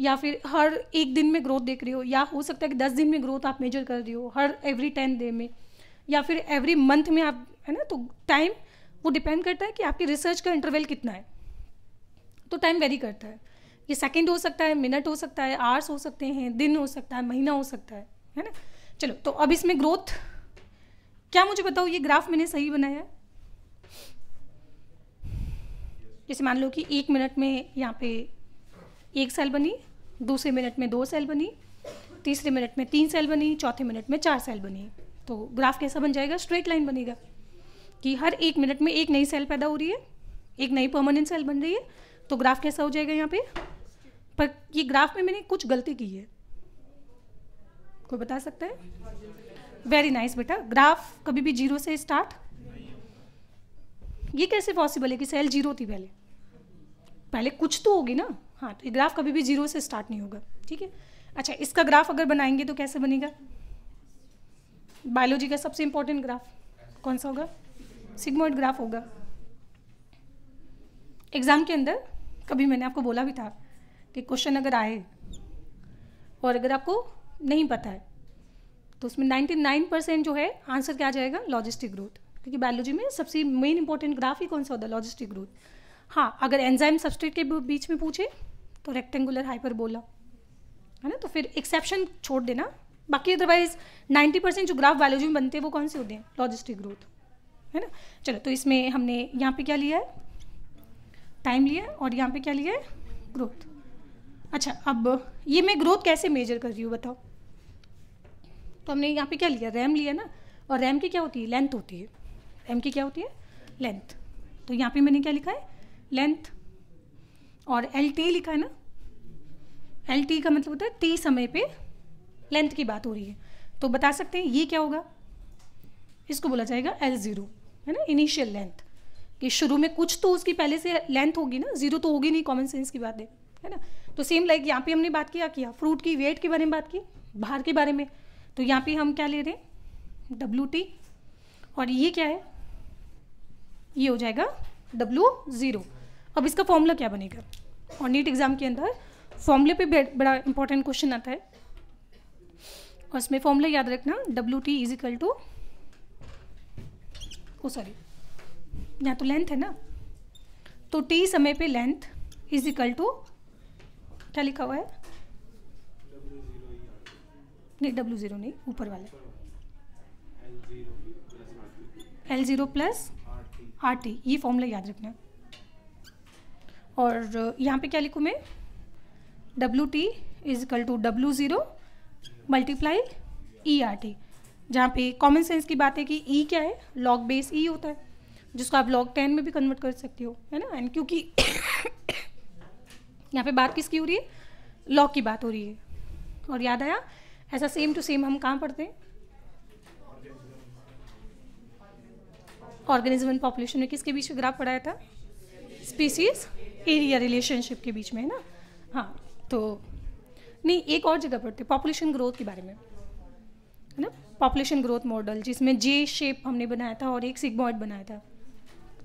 या फिर हर एक दिन में ग्रोथ देख रही हो या हो सकता है कि दस दिन में ग्रोथ आप मेजर कर रही हो हर एवरी टेन डे में या फिर एवरी मंथ में आप है ना तो टाइम वो डिपेंड करता है कि आपकी रिसर्च का इंटरवल कितना है तो टाइम वेरी करता है ये सेकेंड हो सकता है मिनट हो सकता है आवर्स हो सकते हैं दिन हो सकता है महीना हो सकता है है ना चलो तो अब इसमें ग्रोथ क्या मुझे बताओ ये ग्राफ मैंने सही बनाया है जैसे मान लो कि एक मिनट में यहाँ पे एक सेल बनी दूसरे मिनट में दो सेल बनी तीसरे मिनट में तीन सेल बनी चौथे मिनट में चार सेल बनी तो ग्राफ कैसा बन जाएगा स्ट्रेट लाइन बनेगा कि हर एक मिनट में एक नई सेल पैदा हो रही है एक नई परमानेंट सेल बन रही है तो ग्राफ कैसा हो जाएगा यहाँ पे पर ये ग्राफ में मैंने कुछ गलती की है कोई बता सकता है वेरी नाइस बेटा ग्राफ कभी भी जीरो से स्टार्ट ये कैसे पॉसिबल है कि सेल जीरो थी पहले पहले कुछ तो होगी ना हाँ तो ग्राफ कभी भी जीरो से स्टार्ट नहीं होगा ठीक है अच्छा इसका ग्राफ अगर बनाएंगे तो कैसे बनेगा बायोलॉजी का सबसे इम्पोर्टेंट ग्राफ कौन सा होगा सिग्मोइड ग्राफ होगा एग्ज़ाम के अंदर कभी मैंने आपको बोला भी था कि क्वेश्चन अगर आए और अगर आपको नहीं पता है तो उसमें 99 परसेंट जो है आंसर क्या आ जाएगा लॉजिस्टिक ग्रोथ क्योंकि बायोलॉजी में सबसे मेन इंपॉर्टेंट ग्राफ ही कौन सा होता है लॉजिस्टिक ग्रोथ हाँ अगर एंजाइम सब्सट्रेट के बीच में पूछे तो रेक्टेंगुलर हाइपरबोला है ना तो फिर एक्सेप्शन छोड़ देना बाकी अदरवाइज 90 परसेंट जो ग्राफ बायोलॉजी में बनते हैं वो कौन से होते हैं लॉजिस्टिक ग्रोथ है ना चलो तो इसमें हमने यहाँ पे क्या लिया है टाइम लिया है और यहाँ पे क्या लिया है ग्रोथ अच्छा अब ये मैं ग्रोथ कैसे मेजर कर रही हूँ बताओ तो हमने यहाँ पे क्या लिया रैम लिया ना और रैम की क्या होती है लेंथ होती है रैम की क्या होती है लेंथ तो यहाँ पे मैंने क्या लिखा है लेंथ और एल टी लिखा है ना एल टी का मतलब होता है टी समय पे लेंथ की बात हो रही है तो बता सकते हैं ये क्या होगा इसको बोला जाएगा एल ज़ीरो है ना इनिशियल लेंथ कि शुरू में कुछ तो उसकी पहले से लेंथ होगी ना ज़ीरो तो होगी नहीं कॉमन सेंस की बात है है ना तो सेम लाइक यहाँ पे हमने बात किया किया फ्रूट की वेट के बारे में बात की बाहर के बारे में तो यहाँ पे हम क्या ले रहे हैं डब्ल्यू टी और ये क्या है ये हो जाएगा डब्ल्यू ज़ीरो अब इसका फॉर्मूला क्या बनेगा और नीट एग्ज़ाम के अंदर फॉर्मूले पे बड़ा इंपॉर्टेंट क्वेश्चन आता है और इसमें फॉर्मूला याद रखना W T is equal to oh sorry यहाँ तो लेंथ है ना तो टी समय पे लेंथ इज इक्वल टू क्या लिखा हुआ है नहीं डब्ल्यू ज़ीरो नहीं ऊपर वाला L zero plus R T ये फॉर्मूला याद रखना और यहाँ पे क्या लिखूँ मैं W T is equal to W zero multiply E R T जहाँ पे कॉमन सेंस की बात है कि ई e क्या है लॉग बेस ई होता है जिसको आप लॉग टेन में भी कन्वर्ट कर सकती हो है ना एंड क्योंकि यहाँ पे बात किसकी हो रही है लॉग की बात हो रही है और याद आया ऐसा सेम टू सेम हम कहाँ पढ़ते हैं ऑर्गेनिज्म एंड पॉपुलेशन में किसके बीच में ग्राफ पढ़ाया था स्पीसीज एरिया रिलेशनशिप के बीच में है ना हाँ तो नहीं एक और जगह पढ़ते पॉपुलेशन ग्रोथ के बारे में है ना पॉपुलेशन ग्रोथ मॉडल जिसमें जे शेप हमने बनाया था और एक सिगमॉइड बनाया था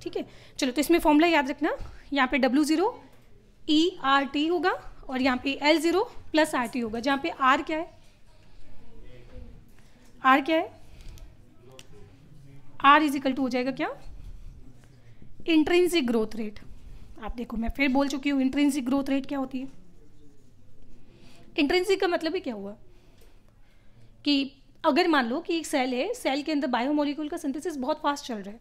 ठीक है चलो तो इसमें फॉर्मूला याद रखना यहाँ पे W zero E R T होगा और यहाँ पे L zero plus R T होगा जहाँ पे आर क्या है आर क्या है आर इजिकल टू हो जाएगा क्या इंट्रेंसिक ग्रोथ रेट आप देखो मैं फिर बोल चुकी हूँ इंट्रेंसिक ग्रोथ रेट क्या होती है इंट्रेंसिक का मतलब ही क्या हुआ कि अगर मान लो कि एक सेल है सेल के अंदर बायोमोलिक्यूल का सिंथेसिस बहुत फास्ट चल रहा है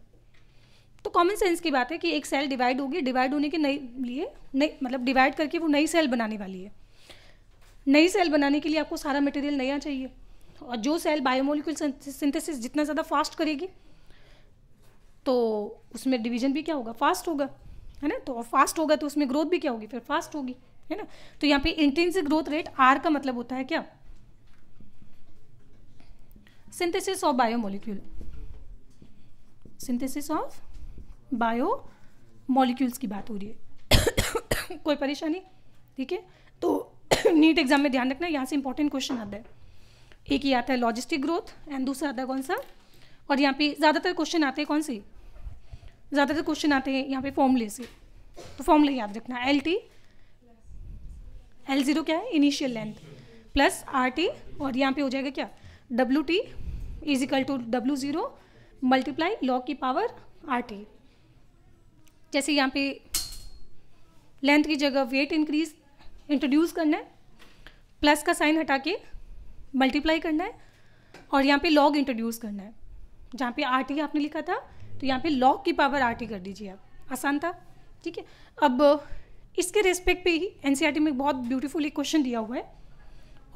तो कॉमन सेंस की बात है कि एक सेल डिवाइड होगी डिवाइड होने के नई लिए नई मतलब डिवाइड करके वो नई सेल बनाने वाली है नई सेल बनाने के लिए आपको सारा मटेरियल नया चाहिए और जो सेल बायोमोलिक्यूल सिंथेसिस जितना ज़्यादा फास्ट करेगी तो उसमें डिवीजन भी क्या होगा फास्ट होगा है ना तो फास्ट होगा तो उसमें ग्रोथ भी क्या होगी फिर फास्ट होगी है ना तो यहाँ पे इंटेंसिव ग्रोथ रेट आर का मतलब होता है क्या synthesis of biomolecule synthesis of biomolecules की बात हो रही है कोई परेशानी ठीक है तो नीट एग्जाम में ध्यान रखना यहाँ से इंपॉर्टेंट क्वेश्चन आता है एक ही आता है लॉजिस्टिक ग्रोथ एंड दूसरा आता है कौन सा और यहाँ पे ज़्यादातर क्वेश्चन आते हैं कौन से ज़्यादातर क्वेश्चन तो आते हैं यहाँ पे फॉर्मूले से तो फॉर्मूले याद रखना एल टी एल ज़ीरो क्या है initial length plus R T और यहाँ पे हो जाएगा क्या W T is equal to W zero multiply log की पावर आर टी जैसे यहाँ पे लेंथ की जगह वेट इंक्रीज इंट्रोड्यूस करना है प्लस का साइन हटा के मल्टीप्लाई करना है और यहाँ पे लॉग इंट्रोड्यूस करना है जहाँ पे आर टी आपने लिखा था तो यहाँ पे लॉग की पावर आठ ही कर दीजिए आप आसान था ठीक है अब इसके रेस्पेक्ट पे ही एन e में बहुत ब्यूटीफुल एक क्वेश्चन दिया हुआ है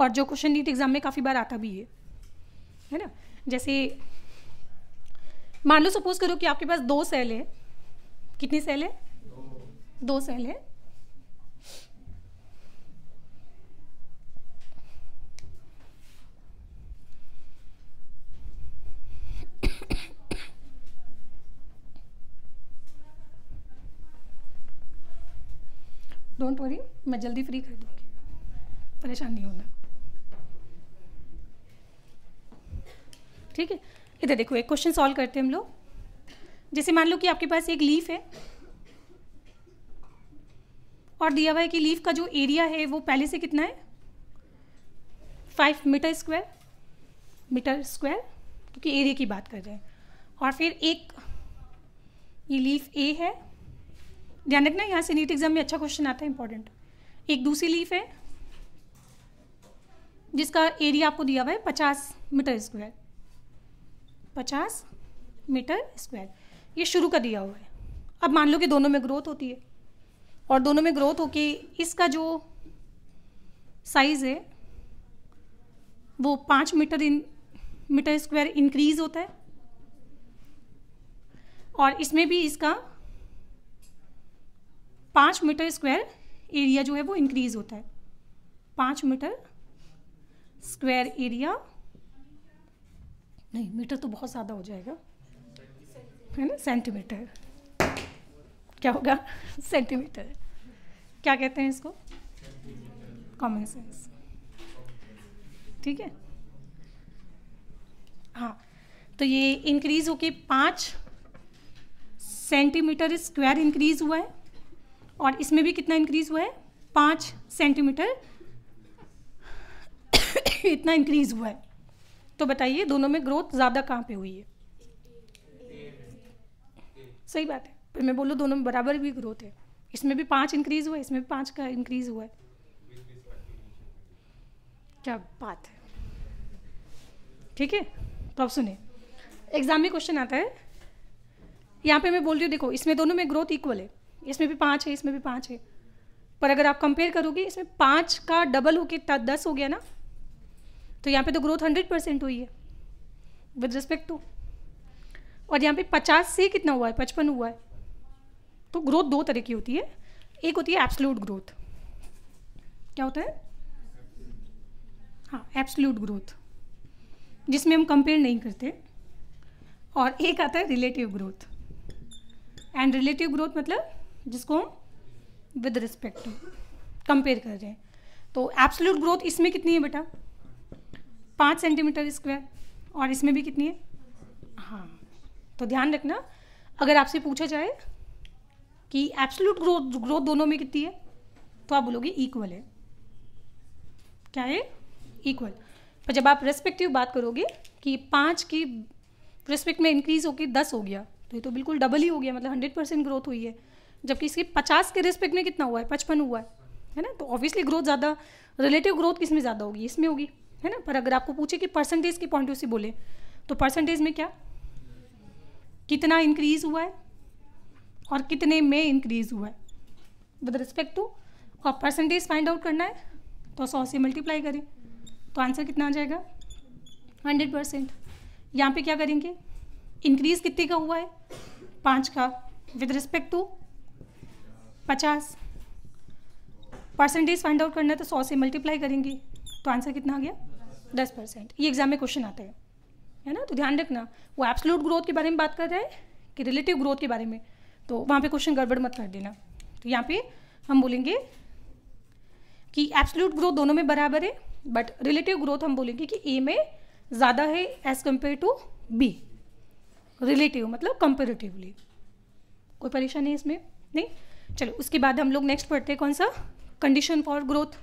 और जो क्वेश्चन नीट एग्ज़ाम में काफ़ी बार आता भी है है ना जैसे मान लो सपोज करो कि आपके पास दो सेल है कितनी सेल है दो सेल है डोंट वरी मैं जल्दी फ्री कर दूँगी परेशान नहीं होना ठीक है इधर देखो एक क्वेश्चन सॉल्व करते हैं हम लोग जैसे मान लो कि आपके पास एक लीफ है और दिया हुआ है कि लीफ का जो एरिया है वो पहले से कितना है five meter square meter square क्योंकि एरिया की बात कर रहे हैं और फिर एक ये लीफ ए है ध्यान रखना यहाँ से नीट एग्जाम में अच्छा क्वेश्चन आता है इंपॉर्टेंट एक दूसरी लीफ है जिसका एरिया आपको दिया हुआ है पचास मीटर स्क्वायर पचास मीटर स्क्वायर ये शुरू का दिया हुआ है अब मान लो कि दोनों में ग्रोथ होती है और दोनों में ग्रोथ हो कि इसका जो साइज़ है वो पाँच meter in meter square increase होता है और इसमें भी इसका पाँच मीटर स्क्वायर एरिया जो है वो इंक्रीज होता है पाँच मीटर स्क्वायर एरिया नहीं मीटर तो बहुत ज़्यादा हो जाएगा है ना सेंटीमीटर क्या होगा सेंटीमीटर क्या कहते हैं इसको कॉमन सेंस ठीक है हाँ तो ये इंक्रीज होके पाँच सेंटीमीटर स्क्वायर इंक्रीज हुआ है और इसमें भी कितना इंक्रीज हुआ है पाँच सेंटीमीटर इतना इंक्रीज हुआ है तो बताइए दोनों में ग्रोथ ज़्यादा कहाँ पे हुई है सही बात है फिर मैं बोलूँ दोनों में बराबर भी ग्रोथ है इसमें भी पाँच इंक्रीज हुआ है इसमें भी पाँच का इंक्रीज हुआ है क्या बात है ठीक है तो अब सुने एग्जाम में क्वेश्चन आता है यहाँ पे मैं बोल रही हूँ देखो इसमें दोनों में ग्रोथ इक्वल है इसमें भी पाँच है इसमें भी पाँच है पर अगर आप कंपेयर करोगे इसमें पाँच का डबल होके दस हो गया ना तो यहाँ पे तो ग्रोथ हंड्रेड परसेंट हुई है विद रिस्पेक्ट टू और यहाँ पे पचास से कितना हुआ है पचपन हुआ है तो ग्रोथ दो तरह की होती है एक होती है एप्सलूट ग्रोथ क्या होता है हाँ एप्सल्यूट ग्रोथ जिसमें हम कंपेयर नहीं करते और एक आता है relative growth and relative growth मतलब जिसको हम विद रिस्पेक्ट कंपेयर कर रहे हैं तो एब्सोल्यूट ग्रोथ इसमें कितनी है बेटा पाँच सेंटीमीटर स्क्वायर और इसमें भी कितनी है हाँ तो ध्यान रखना अगर आपसे पूछा जाए कि एब्सोल्यूट ग्रोथ ग्रोथ दोनों में कितनी है तो आप बोलोगे इक्वल है क्या है इक्वल पर जब आप रेस्पेक्टिव बात करोगे कि पाँच की रेस्पेक्ट में इंक्रीज होकर दस हो गया तो ये तो बिल्कुल डबल ही हो गया मतलब हंड्रेड परसेंट ग्रोथ हुई है जबकि इसके पचास के रिस्पेक्ट में कितना हुआ है पचपन हुआ है है ना तो ऑब्वियसली ग्रोथ ज़्यादा रिलेटिव ग्रोथ किस में ज़्यादा होगी इसमें होगी है ना पर अगर आपको पूछे कि परसेंटेज के पॉइंट ऑफ से बोले तो परसेंटेज में क्या कितना इंक्रीज हुआ है और कितने में इंक्रीज हुआ है विद रिस्पेक्ट टू और परसेंटेज फाइंड आउट करना है तो सौ से मल्टीप्लाई करें तो आंसर कितना आ जाएगा हंड्रेड परसेंट यहाँ पर क्या करेंगे इंक्रीज़ कितने का हुआ है पाँच का विद रिस्पेक्ट टू पचास परसेंटेज फाइंड आउट करना है तो सौ से मल्टीप्लाई करेंगे तो आंसर कितना आ गया दस परसेंट ये एग्जाम में क्वेश्चन आते हैं है ना तो ध्यान रखना वो एब्सोलूट ग्रोथ के बारे में बात कर रहे हैं कि रिलेटिव ग्रोथ के बारे में तो वहाँ पे क्वेश्चन गड़बड़ मत कर देना तो यहाँ पे हम बोलेंगे कि एब्सोल्यूट ग्रोथ दोनों में बराबर है बट रिलेटिव ग्रोथ हम बोलेंगे कि ए में ज़्यादा है as compare to B relative मतलब कंपेरेटिवली कोई परेशानी है इसमें नहीं चलो उसके बाद हम लोग नेक्स्ट पढ़ते हैं कौन सा कंडीशन फॉर ग्रोथ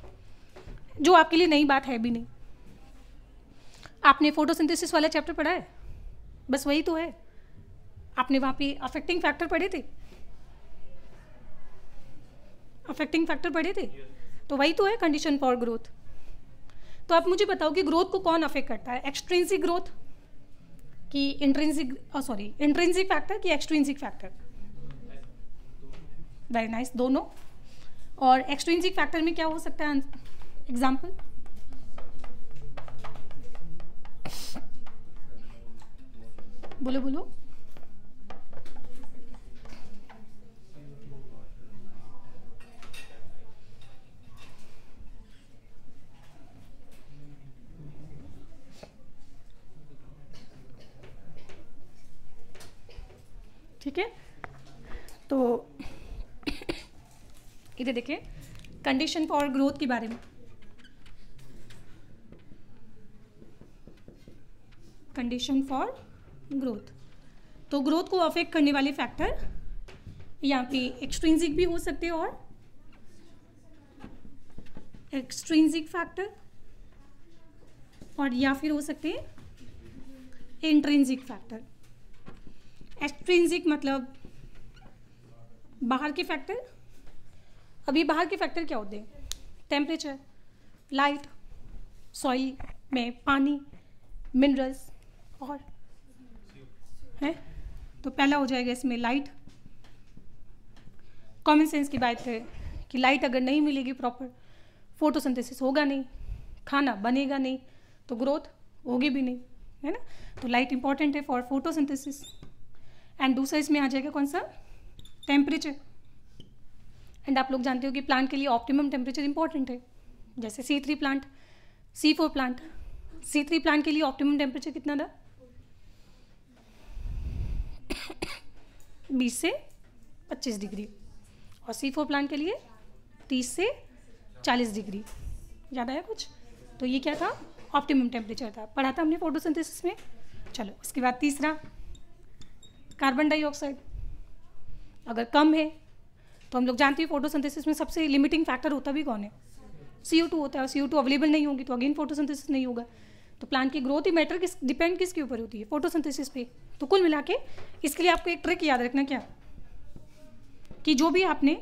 जो आपके लिए नई बात है भी नहीं आपने फोटोसिंथेसिस वाला चैप्टर पढ़ा है बस वही तो है आपने वहाँ पे अफेक्टिंग फैक्टर पढ़े थे अफेक्टिंग फैक्टर पढ़े थे तो वही तो है कंडीशन फॉर ग्रोथ तो आप मुझे बताओ कि ग्रोथ को कौन अफेक्ट करता है एक्सट्रेंसिक ग्रोथ कि इंट्रेंसिक सॉरी इंट्रेंसिक फैक्टर कि एक्सट्रेंसिक फैक्टर वेरी नाइस दोनों और एक्सट्रेंसिक फैक्टर में क्या हो सकता है एग्जाम्पल बोलो बोलो ठीक है तो इधर देखिए कंडीशन फॉर ग्रोथ के बारे में कंडीशन फॉर ग्रोथ तो ग्रोथ को अफेक्ट करने वाले फैक्टर यहाँ पे एक्सट्रेंजिक भी हो सकते हैं और एक्सट्रेंजिक फैक्टर और या फिर हो सकते हैं इंट्रेंजिक फैक्टर एक्सट्रेंजिक मतलब बाहर के फैक्टर अभी बाहर के फैक्टर क्या होते हैं टेम्परेचर लाइट सॉइल में पानी मिनरल्स और है तो पहला हो जाएगा इसमें लाइट कॉमन सेंस की बात है कि लाइट अगर नहीं मिलेगी प्रॉपर फोटोसिंथेसिस होगा नहीं खाना बनेगा नहीं तो ग्रोथ होगी भी नहीं है ना तो लाइट इंपॉर्टेंट है फॉर फोटोसिंथेसिस एंड दूसरा इसमें आ जाएगा कौन सा टेम्परेचर एंड आप लोग जानते हो कि प्लांट के लिए ऑप्टिमम टेम्परेचर इंपॉर्टेंट है जैसे C three plant C four plant C three plant के लिए ऑप्टिमम टेम्परेचर कितना था बीस से पच्चीस डिग्री और सी फोर प्लांट के लिए तीस से चालीस डिग्री याद आया कुछ तो ये क्या था ऑप्टिमम टेम्परेचर था पढ़ा था हमने फोटोसिंथेसिस में चलो उसके बाद तीसरा कार्बन डाइऑक्साइड अगर कम है तो हम लोग जानते हैं फोटोसिंथेसिस में सबसे लिमिटिंग फैक्टर होता भी कौन है सी होता है सी अवेलेबल नहीं होगी तो अगेन फोटोसिंथेसिस नहीं होगा तो प्लांट की ग्रोथ ही मैटर किस डिपेंड किसके ऊपर होती है फोटोसिंथेसिस पे तो कुल मिला के इसके लिए आपको एक ट्रिक याद रखना क्या कि जो भी आपने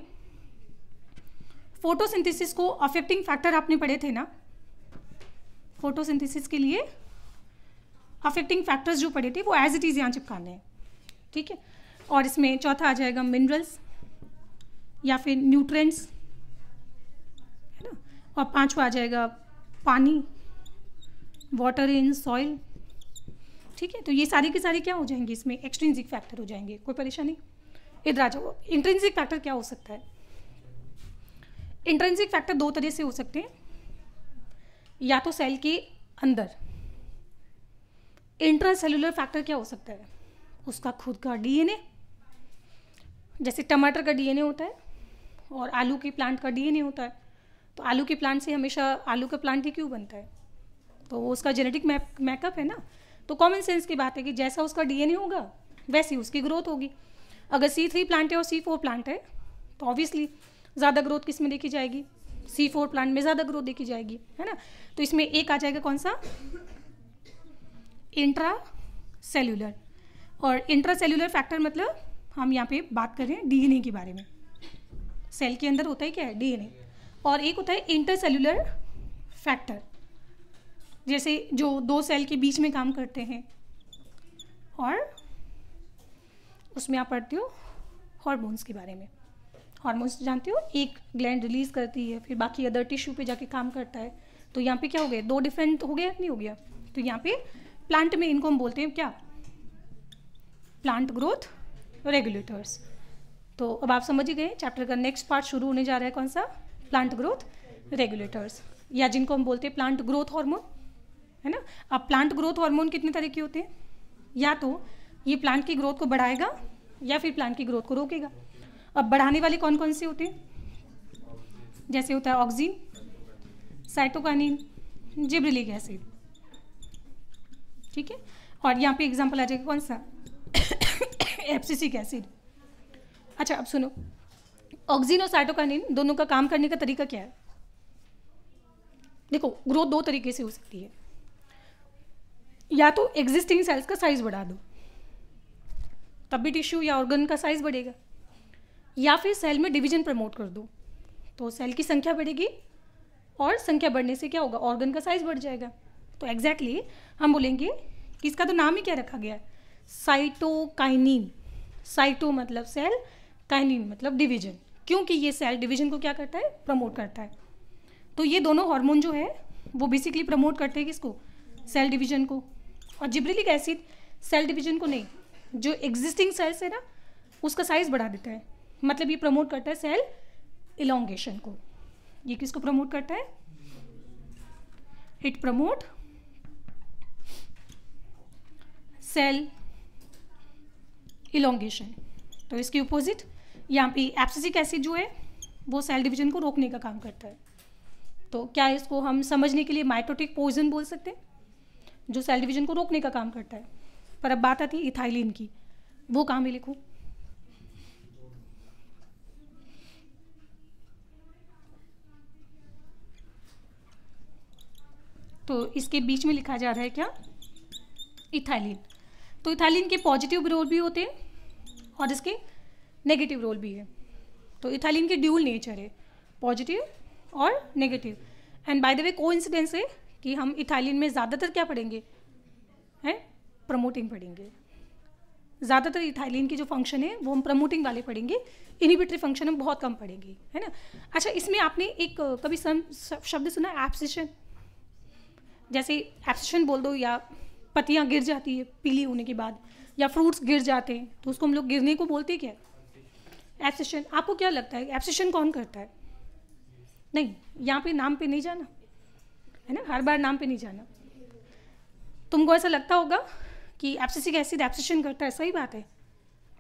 फोटोसिंथेसिस को अफेक्टिंग फैक्टर आपने पढ़े थे ना फोटोसिंथेसिस के लिए अफेक्टिंग फैक्टर्स जो पढ़े थे वो एज इट इज़ यहाँ चिपकाने हैं ठीक है और इसमें चौथा आ जाएगा मिनरल्स या फिर न्यूट्रेंट्स है ना और पांचवा आ जाएगा पानी वाटर इन सॉइल ठीक है तो ये सारे के सारे क्या हो जाएंगे इसमें एक्सट्रेंसिक फैक्टर हो जाएंगे कोई परेशानी इधर आ जाओ इंट्रेंसिक फैक्टर क्या हो सकता है इंट्रेंसिक फैक्टर दो तरह से हो सकते हैं या तो सेल के अंदर इंट्रासेलुलर फैक्टर क्या हो सकता है उसका खुद का डीएनए जैसे टमाटर का डीएनए होता है और आलू की प्लांट का डीएनए होता है तो आलू के प्लांट से हमेशा आलू का प्लांट ही क्यों बनता है तो वो उसका जेनेटिक मैकअप है ना तो कॉमन सेंस की बात है कि जैसा उसका डीएनए होगा वैसी उसकी ग्रोथ होगी अगर सी थ्री प्लांट है और सी फोर प्लांट है तो ऑब्वियसली ज़्यादा ग्रोथ किस में देखी जाएगी सी फोर प्लांट में ज़्यादा ग्रोथ देखी जाएगी है ना तो इसमें एक आ जाएगा कौन सा इंट्रा सेल्यूलर और इंट्रा सेल्यूलर फैक्टर मतलब हम यहाँ पे बात कर रहे हैं डीएनए के बारे में सेल के अंदर होता है क्या है डीएनए और एक होता है इंटरसेलुलर फैक्टर जैसे जो दो सेल के बीच में काम करते हैं और उसमें आप पढ़ते हो हॉर्मोन्स के बारे में हॉर्मोन्स तो जानते हो एक ग्लैंड रिलीज करती है फिर बाकी अदर टिश्यू पे जाके काम करता है तो यहाँ पे क्या हो गया दो डिफरेंट हो गया नहीं हो गया तो यहाँ पे प्लांट में इनको हम बोलते हैं क्या प्लांट ग्रोथ रेगुलेटर्स तो अब आप समझ ही गए चैप्टर का नेक्स्ट पार्ट शुरू होने जा रहा है कौन सा प्लांट ग्रोथ रेगुलेटर्स या जिनको हम बोलते हैं प्लांट ग्रोथ हार्मोन है ना अब प्लांट ग्रोथ हार्मोन कितने तरह के होते हैं या तो ये प्लांट की ग्रोथ को बढ़ाएगा या फिर प्लांट की ग्रोथ को रोकेगा अब बढ़ाने वाले कौन कौन से होते हैं जैसे होता है ऑक्सीन साइटोकानिन जिब्रिलिक एसिड ठीक है और यहाँ पे एग्जाम्पल आ जाएगा कौन सा एप्सिसिक एसिड अच्छा अब सुनो ऑक्सीजन और साइटोकाइनिन दोनों का काम करने का तरीका क्या है देखो ग्रोथ दो तरीके से हो सकती है या तो एग्जिस्टिंग सेल्स का साइज बढ़ा दो तब भी टिश्यू या ऑर्गन का साइज बढ़ेगा या फिर सेल में डिवीजन प्रमोट कर दो तो सेल की संख्या बढ़ेगी और संख्या बढ़ने से क्या होगा ऑर्गन का साइज बढ़ जाएगा तो एग्जैक्टली exactly हम बोलेंगे कि इसका तो नाम ही क्या रखा गया है साइटोकाइनिन साइटो मतलब सेल काइनिन मतलब डिवीजन क्योंकि ये सेल डिवीजन को क्या करता है प्रमोट करता है तो ये दोनों हार्मोन जो है वो बेसिकली प्रमोट करते हैं किसको सेल डिवीजन को और जिब्रिलिक एसिड सेल डिवीजन को नहीं जो एग्जिस्टिंग सेल्स है ना उसका साइज बढ़ा देता है मतलब ये प्रमोट करता है सेल इलोंगेशन को ये किसको प्रमोट करता है इट प्रमोट सेल इलोंगेशन तो इसकी ऑपोजिट यहाँ पे एप्सिसिक एसिड जो है वो सेल डिवीजन को रोकने का काम करता है तो क्या इसको हम समझने के लिए माइटोटिक पॉइजन बोल सकते हैं जो सेल डिवीजन को रोकने का काम करता है पर अब बात आती है इथाइलिन की वो कहाँ पे लिखूँ तो इसके बीच में लिखा जा रहा है क्या इथाइलिन तो इथाइलिन के पॉजिटिव विरोध भी होते हैं और इसके नेगेटिव रोल भी है तो इथाइलिन के ड्यूल नेचर है पॉजिटिव और negative and by the way को इंसिडेंस है कि हम इथालीन में ज़्यादातर क्या पढ़ेंगे हैं प्रमोटिंग पढ़ेंगे ज़्यादातर इथालीन की जो फंक्शन है वो हम प्रमोटिंग वाले पढ़ेंगे इनिबिटरी फंक्शन हम बहुत कम पढ़ेंगे है ना अच्छा इसमें आपने एक कभी सम शब्द सुना एप्सिशन जैसे एप्सिशन बोल दो या पतियाँ गिर जाती है पीली होने के बाद या फ्रूट्स गिर जाते हैं तो उसको हम लोग गिरने को बोलते क्या एब्सेशन आपको क्या लगता है एब्सेशन कौन करता है नहीं यहाँ पे नाम पे नहीं जाना है ना हर बार नाम पे नहीं जाना तुमको ऐसा लगता होगा कि एब्सेसिक एसिड एप्सेशन करता है सही बात है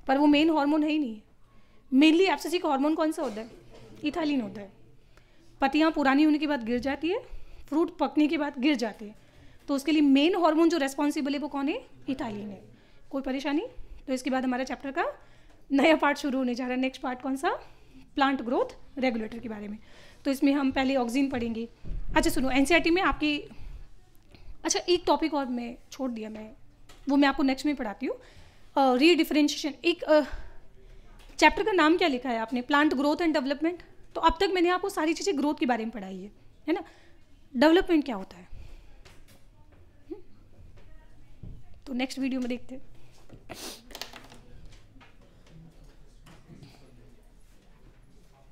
पर वो मेन हार्मोन है ही नहीं मेनली एब्सेसिक हार्मोन कौन सा होता है इथालिन होता है पतियाँ पुरानी होने के बाद गिर जाती है फ्रूट पकने के बाद गिर जाते हैं तो उसके लिए मेन हार्मोन जो रेस्पॉन्सिबल है वो कौन है इथालिन है कोई परेशानी तो इसके बाद हमारा चैप्टर का नया पार्ट शुरू होने जा रहा है नेक्स्ट पार्ट कौन सा प्लांट ग्रोथ रेगुलेटर के बारे में तो इसमें हम पहले ऑक्सीजन पढ़ेंगे अच्छा सुनो एन e में आपकी अच्छा एक टॉपिक और मैं छोड़ दिया मैं वो मैं आपको नेक्स्ट में पढ़ाती हूँ री डिफ्रेंशिएशन एक चैप्टर का नाम क्या लिखा है आपने प्लांट ग्रोथ एंड डेवलपमेंट तो अब तक मैंने आपको सारी चीज़ें ग्रोथ के बारे में पढ़ाई है है ना डेवलपमेंट क्या होता है हम्म। तो नेक्स्ट वीडियो में देखते हैं